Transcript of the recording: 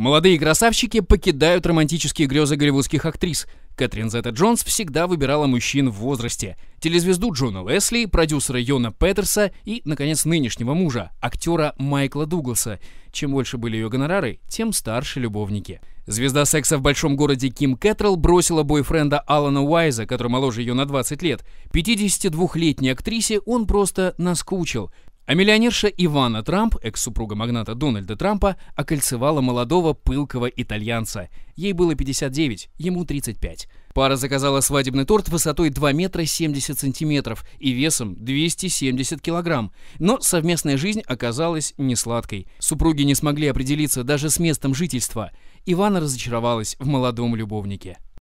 Молодые красавчики покидают романтические грезы голливудских актрис. Кэтрин Зетта-Джонс всегда выбирала мужчин в возрасте. Телезвезду Джона Лесли, продюсера Йона Петерса и, наконец, нынешнего мужа, актера Майкла Дугласа. Чем больше были ее гонорары, тем старше любовники. Звезда секса в большом городе Ким Кэтрелл бросила бойфренда Алана Уайза, который моложе ее на 20 лет. 52-летней актрисе он просто наскучил. А миллионерша Ивана Трамп, экс-супруга магната Дональда Трампа, окольцевала молодого пылкого итальянца. Ей было 59, ему 35. Пара заказала свадебный торт высотой 2 метра 70 сантиметров и весом 270 килограмм. Но совместная жизнь оказалась несладкой. Супруги не смогли определиться даже с местом жительства. Ивана разочаровалась в молодом любовнике.